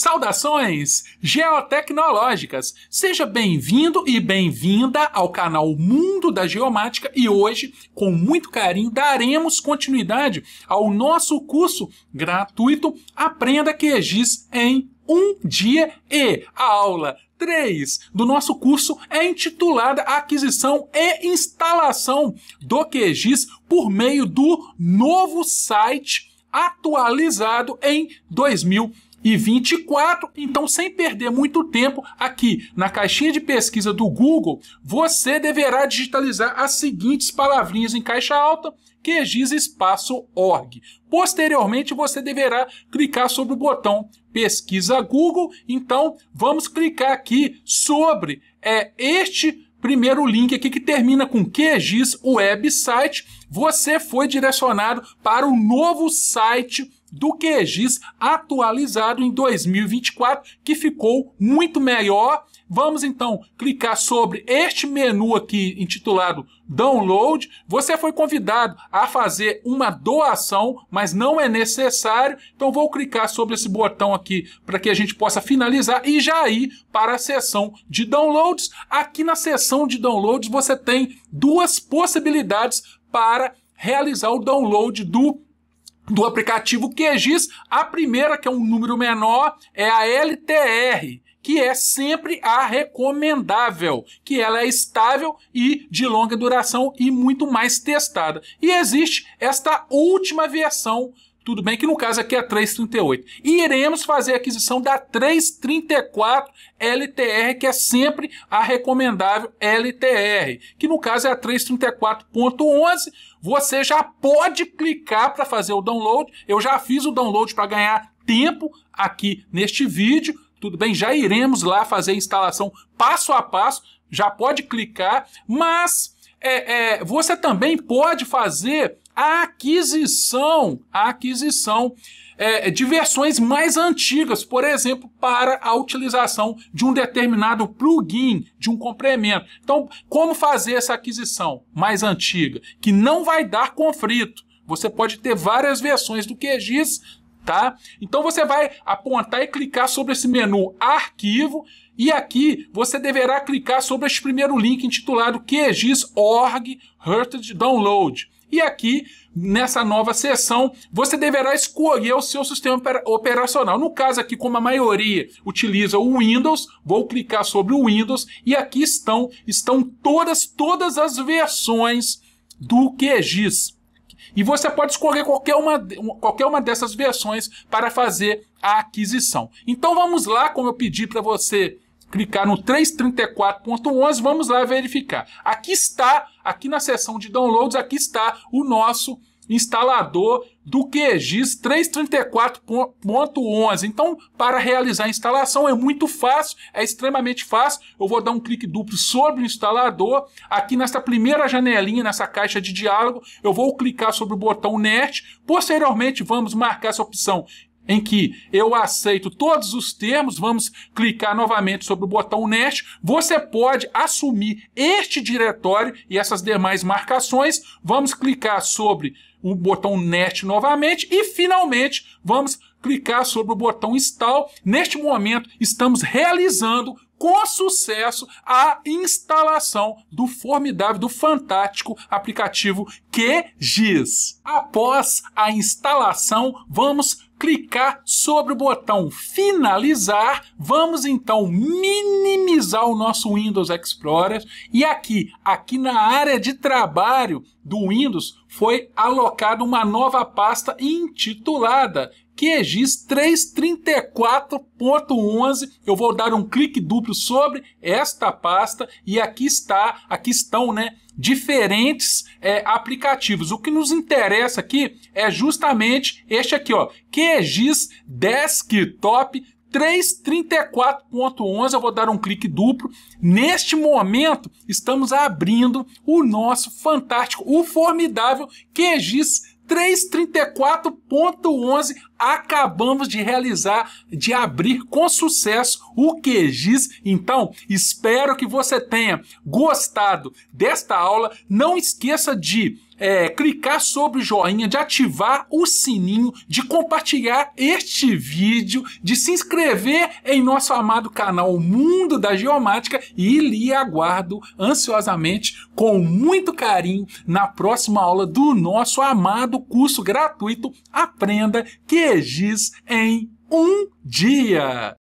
Saudações geotecnológicas! Seja bem-vindo e bem-vinda ao canal Mundo da Geomática e hoje, com muito carinho, daremos continuidade ao nosso curso gratuito Aprenda QGIS em um dia e a aula 3 do nosso curso é intitulada Aquisição e Instalação do QGIS por meio do novo site atualizado em 2024. Então, sem perder muito tempo, aqui na caixinha de pesquisa do Google, você deverá digitalizar as seguintes palavrinhas em caixa alta que espaço org. Posteriormente, você deverá clicar sobre o botão pesquisa Google. Então, vamos clicar aqui sobre é, este Primeiro link aqui que termina com QGIS Website. Você foi direcionado para o novo site do QGIS atualizado em 2024, que ficou muito melhor. Vamos então clicar sobre este menu aqui intitulado Download. Você foi convidado a fazer uma doação, mas não é necessário. Então vou clicar sobre esse botão aqui para que a gente possa finalizar e já ir para a seção de downloads. Aqui na seção de downloads você tem duas possibilidades para realizar o download do do aplicativo QGIS. A primeira, que é um número menor, é a LTR, que é sempre a recomendável, que ela é estável e de longa duração e muito mais testada. E existe esta última versão tudo bem, que no caso aqui é a 338. E iremos fazer a aquisição da 334 LTR, que é sempre a recomendável LTR, que no caso é a 334.11. Você já pode clicar para fazer o download. Eu já fiz o download para ganhar tempo aqui neste vídeo. Tudo bem, já iremos lá fazer a instalação passo a passo. Já pode clicar, mas é, é, você também pode fazer a aquisição, aquisição é, de versões mais antigas, por exemplo, para a utilização de um determinado plugin, de um complemento. Então, como fazer essa aquisição mais antiga, que não vai dar conflito? Você pode ter várias versões do QGIS tá? Então você vai apontar e clicar sobre esse menu arquivo e aqui você deverá clicar sobre esse primeiro link intitulado QGIS.org Heritage Download. E aqui, nessa nova seção, você deverá escolher o seu sistema operacional. No caso aqui, como a maioria utiliza o Windows, vou clicar sobre o Windows e aqui estão, estão todas, todas as versões do QGIS. E você pode escolher qualquer uma, qualquer uma dessas versões para fazer a aquisição. Então vamos lá, como eu pedi para você clicar no 334.11, vamos lá verificar. Aqui está, aqui na seção de downloads, aqui está o nosso instalador do QGIS 334.11. Então, para realizar a instalação é muito fácil, é extremamente fácil. Eu vou dar um clique duplo sobre o instalador. Aqui nessa primeira janelinha, nessa caixa de diálogo, eu vou clicar sobre o botão NET. Posteriormente, vamos marcar essa opção em que eu aceito todos os termos, vamos clicar novamente sobre o botão Nest, você pode assumir este diretório e essas demais marcações, vamos clicar sobre o botão Nest novamente e finalmente vamos clicar sobre o botão install. Neste momento, estamos realizando com sucesso a instalação do formidável, do fantástico aplicativo QGIS. Após a instalação, vamos clicar sobre o botão finalizar, vamos então minimizar o nosso Windows Explorer e aqui, aqui na área de trabalho do Windows foi alocada uma nova pasta intitulada QGIS 334.11. Eu vou dar um clique duplo sobre esta pasta e aqui está, aqui estão, né? diferentes é, aplicativos. O que nos interessa aqui é justamente este aqui, ó, QGIS Desktop 334.11, eu vou dar um clique duplo. Neste momento, estamos abrindo o nosso fantástico, o formidável QGIS 334.11 acabamos de realizar, de abrir com sucesso o QGIS. Então, espero que você tenha gostado desta aula. Não esqueça de é, clicar sobre o joinha, de ativar o sininho, de compartilhar este vídeo, de se inscrever em nosso amado canal Mundo da Geomática e lhe aguardo ansiosamente, com muito carinho, na próxima aula do nosso amado curso gratuito Aprenda Que Regis em um dia.